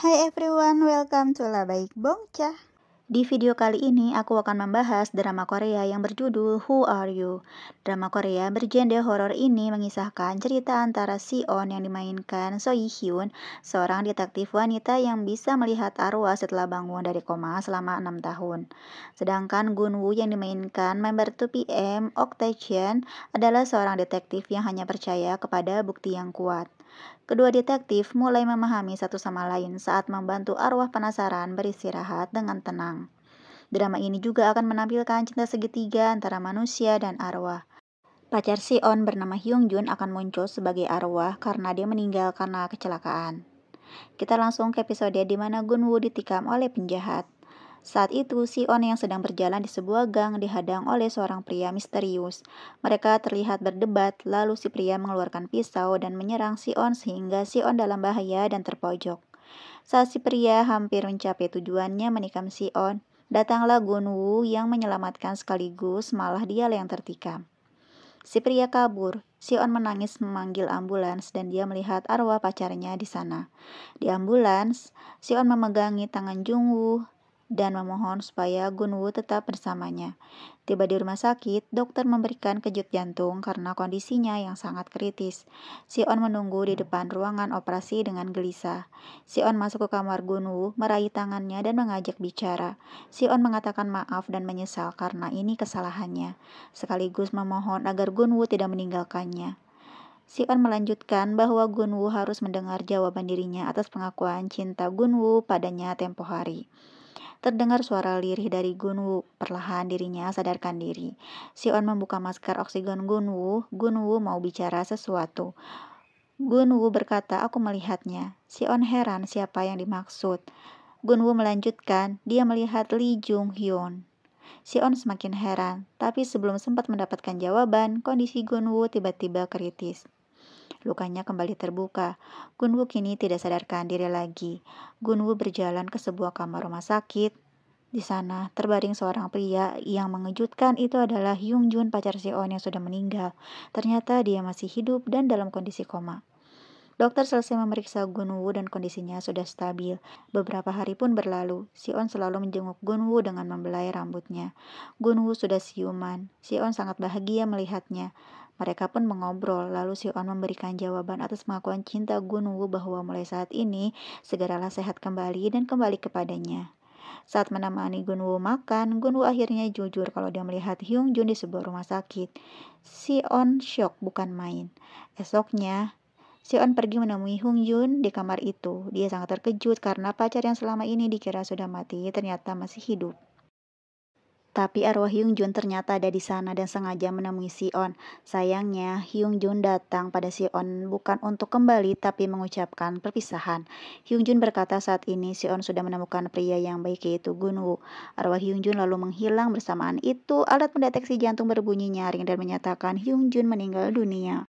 Hi everyone, welcome to Labaik Bongcha. Di video kali ini, aku akan membahas drama Korea yang berjudul Who Are You? Drama Korea bergenre horor ini mengisahkan cerita antara Sion yang dimainkan So Yi Hyun, seorang detektif wanita yang bisa melihat arwah setelah bangun dari koma selama enam tahun. Sedangkan Gun Woo yang dimainkan member 2PM Ok Tae-chen adalah seorang detektif yang hanya percaya kepada bukti yang kuat. Kedua detektif mulai memahami satu sama lain saat membantu arwah penasaran beristirahat dengan tenang. Drama ini juga akan menampilkan cinta segitiga antara manusia dan arwah. Pacar Sion bernama Hyung Jun akan muncul sebagai arwah karena dia meninggal karena kecelakaan. Kita langsung ke episode di mana Gun Woo ditikam oleh penjahat. Saat itu, Sion yang sedang berjalan di sebuah gang dihadang oleh seorang pria misterius. Mereka terlihat berdebat, lalu si pria mengeluarkan pisau dan menyerang Sion sehingga Sion dalam bahaya dan terpojok. Saat si pria hampir mencapai tujuannya menikam Sion, Datanglah Gunwu yang menyelamatkan sekaligus malah dialah yang tertikam. Si pria kabur. Sion menangis memanggil ambulans dan dia melihat arwah pacarnya di sana. Di ambulans, Sion memegangi tangan Jungwoo dan memohon supaya Gunwoo tetap bersamanya. Tiba di rumah sakit, dokter memberikan kejut jantung karena kondisinya yang sangat kritis. Si Sion menunggu di depan ruangan operasi dengan gelisah. Si Sion masuk ke kamar Gunwoo, meraih tangannya dan mengajak bicara. Si Sion mengatakan maaf dan menyesal karena ini kesalahannya, sekaligus memohon agar Gunwoo tidak meninggalkannya. Si Sion melanjutkan bahwa Gunwoo harus mendengar jawaban dirinya atas pengakuan cinta Gunwoo padanya tempo hari. Terdengar suara lirih dari Gunwu. Perlahan dirinya sadarkan diri. Sion membuka masker oksigen Gunwu. Gunwu mau bicara sesuatu. Gunwu berkata, "Aku melihatnya." Sion heran siapa yang dimaksud. Gunwu melanjutkan, "Dia melihat Lee Jung Hyun." Sion semakin heran, tapi sebelum sempat mendapatkan jawaban, kondisi Gunwu tiba-tiba kritis. Lukanya kembali terbuka. Gunwu kini tidak sadarkan diri lagi. Gunwu berjalan ke sebuah kamar rumah sakit. Di sana, terbaring seorang pria yang mengejutkan itu adalah Yung Jun pacar On yang sudah meninggal. Ternyata dia masih hidup dan dalam kondisi koma. Dokter selesai memeriksa Gunwu dan kondisinya sudah stabil. Beberapa hari pun berlalu. Sion selalu menjenguk Gunwu dengan membelai rambutnya. Gunwu sudah siuman. Sion sangat bahagia melihatnya. Mereka pun mengobrol, lalu Sion memberikan jawaban atas pengakuan cinta Gunwu bahwa mulai saat ini segeralah sehat kembali dan kembali kepadanya. Saat menemani Gunwu makan, Gunwu akhirnya jujur kalau dia melihat Hyung Jun di sebuah rumah sakit. Sion shock bukan main. Esoknya, Sion pergi menemui Hung Jun di kamar itu. Dia sangat terkejut karena pacar yang selama ini dikira sudah mati ternyata masih hidup. Tapi arwah Hyung Jun ternyata ada di sana dan sengaja menemui Seon. Sayangnya, Hyung Jun datang pada Seon bukan untuk kembali tapi mengucapkan perpisahan. Hyung Jun berkata saat ini Seon sudah menemukan pria yang baik yaitu Gunwoo. Arwah Hyung Jun lalu menghilang bersamaan itu. Alat pendeteksi jantung berbunyi nyaring dan menyatakan Hyung Jun meninggal dunia.